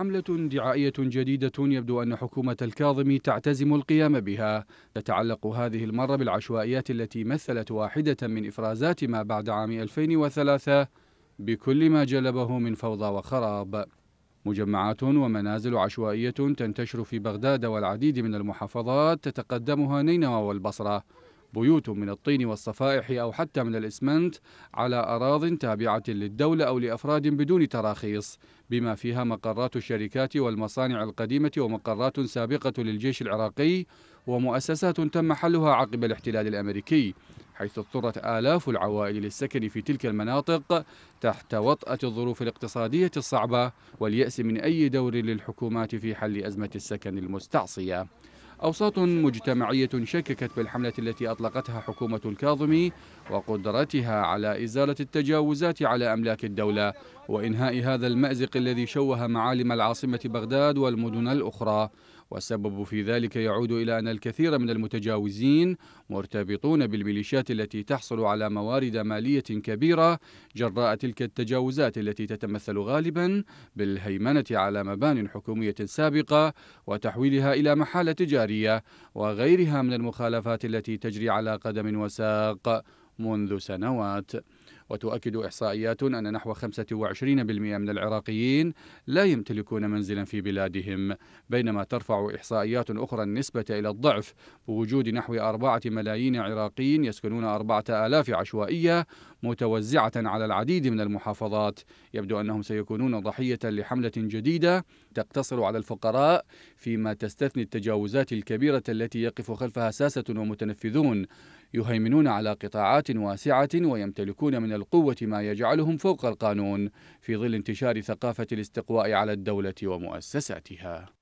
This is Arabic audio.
حملة دعائية جديدة يبدو أن حكومة الكاظم تعتزم القيام بها تتعلق هذه المرة بالعشوائيات التي مثلت واحدة من إفرازات ما بعد عام 2003 بكل ما جلبه من فوضى وخراب مجمعات ومنازل عشوائية تنتشر في بغداد والعديد من المحافظات تتقدمها نينوى والبصرة بيوت من الطين والصفائح أو حتى من الإسمنت على أراض تابعة للدولة أو لأفراد بدون تراخيص بما فيها مقرات الشركات والمصانع القديمة ومقرات سابقة للجيش العراقي ومؤسسات تم حلها عقب الاحتلال الأمريكي حيث اضطرت آلاف العوائل للسكن في تلك المناطق تحت وطأة الظروف الاقتصادية الصعبة واليأس من أي دور للحكومات في حل أزمة السكن المستعصية أوساط مجتمعية شككت بالحملة التي أطلقتها حكومة الكاظمي وقدرتها على إزالة التجاوزات على أملاك الدولة وإنهاء هذا المأزق الذي شوه معالم العاصمة بغداد والمدن الأخرى والسبب في ذلك يعود إلى أن الكثير من المتجاوزين مرتبطون بالميليشيات التي تحصل على موارد مالية كبيرة جراء تلك التجاوزات التي تتمثل غالبا بالهيمنة على مبان حكومية سابقة وتحويلها إلى محال تجارية وغيرها من المخالفات التي تجري على قدم وساق منذ سنوات وتؤكد إحصائيات أن نحو 25% من العراقيين لا يمتلكون منزلا في بلادهم بينما ترفع إحصائيات أخرى النسبة إلى الضعف بوجود نحو أربعة ملايين عراقي يسكنون أربعة آلاف عشوائية متوزعة على العديد من المحافظات يبدو أنهم سيكونون ضحية لحملة جديدة تقتصر على الفقراء فيما تستثني التجاوزات الكبيرة التي يقف خلفها ساسة ومتنفذون يهيمنون على قطاعات واسعة ويمتلكون من القوة ما يجعلهم فوق القانون في ظل انتشار ثقافة الاستقواء على الدولة ومؤسساتها